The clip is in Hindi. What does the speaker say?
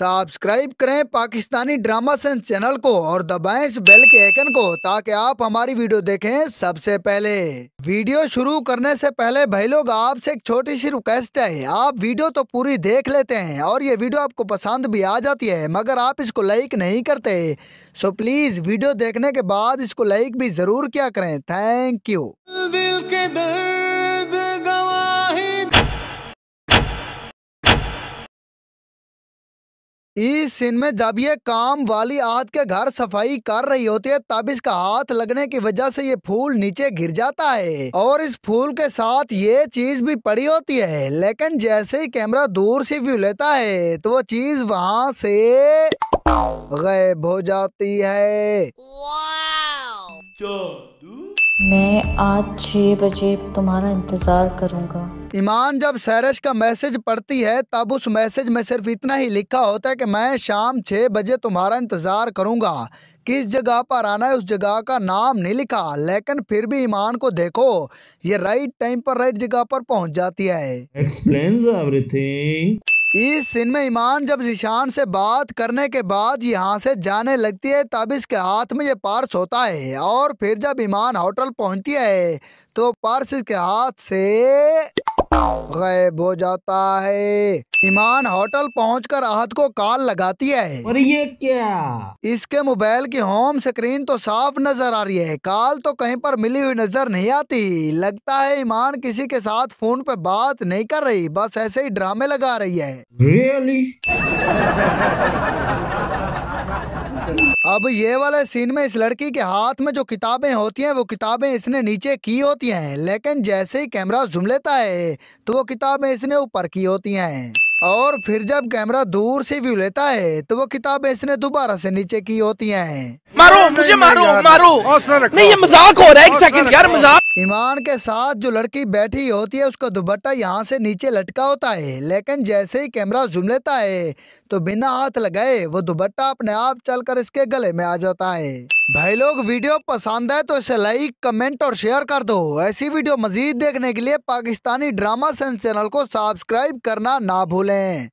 सब्सक्राइब करें पाकिस्तानी ड्रामा सेंस चैनल को और दबाएं इस बेल के आइकन को ताकि आप हमारी वीडियो देखें सबसे पहले वीडियो शुरू करने से पहले भाई लोग आपसे एक छोटी सी रिक्वेस्ट है आप वीडियो तो पूरी देख लेते हैं और ये वीडियो आपको पसंद भी आ जाती है मगर आप इसको लाइक नहीं करते सो प्लीज़ वीडियो देखने के बाद इसको लाइक भी ज़रूर किया करें थैंक यू दिल के दर... इस सीन में जब ये काम वाली आद के घर सफाई कर रही होती है तब इसका हाथ लगने की वजह से ये फूल नीचे गिर जाता है और इस फूल के साथ ये चीज भी पड़ी होती है लेकिन जैसे ही कैमरा दूर से व्यू लेता है तो वो चीज वहाँ से गायब हो जाती है मैं आज छह बजे तुम्हारा इंतजार करूंगा ईमान जब सैरश का मैसेज पढ़ती है तब उस मैसेज में सिर्फ इतना ही लिखा होता है कि मैं शाम छः बजे तुम्हारा इंतज़ार करूंगा किस जगह पर आना है उस जगह का नाम नहीं लिखा लेकिन फिर भी ईमान को देखो ये राइट टाइम पर राइट जगह पर पहुंच जाती है एक्सप्लेन एवरीथिंग इस सीन में ईमान जब जिशान से बात करने के बाद यहाँ से जाने लगती है तब इसके हाथ में ये पार्स होता है और फिर जब ईमान होटल पहुँचती है तो पार्स इसके हाथ से गायब हो जाता है ईमान होटल पहुंचकर आहत को कॉल लगाती है और ये क्या इसके मोबाइल की होम स्क्रीन तो साफ नजर आ रही है कॉल तो कहीं पर मिली हुई नजर नहीं आती लगता है ईमान किसी के साथ फोन पे बात नहीं कर रही बस ऐसे ही ड्रामे लगा रही है रियली really? अब ये वाले सीन में इस लड़की के हाथ में जो किताबें होती हैं वो किताबें इसने नीचे की होती हैं लेकिन जैसे ही कैमरा जुम लेता है तो वो किताबें इसने ऊपर की होती हैं और फिर जब कैमरा दूर से व्यू लेता है तो वो किताबें इसने दोबारा से नीचे की होती हैं मारो मुझे मारो मारो नहीं ये मजाक हो रहा है एक सेकंड यार मजाक ईमान के साथ जो लड़की बैठी होती है उसका दुपट्टा यहाँ से नीचे लटका होता है लेकिन जैसे ही कैमरा जुम लेता है तो बिना हाथ लगाए वो दुपट्टा अपने आप चलकर इसके गले में आ जाता है भाई लोग वीडियो पसंद है तो इसे लाइक कमेंट और शेयर कर दो ऐसी वीडियो मजीद देखने के लिए पाकिस्तानी ड्रामा सेंस चैनल को सब्सक्राइब करना ना भूलें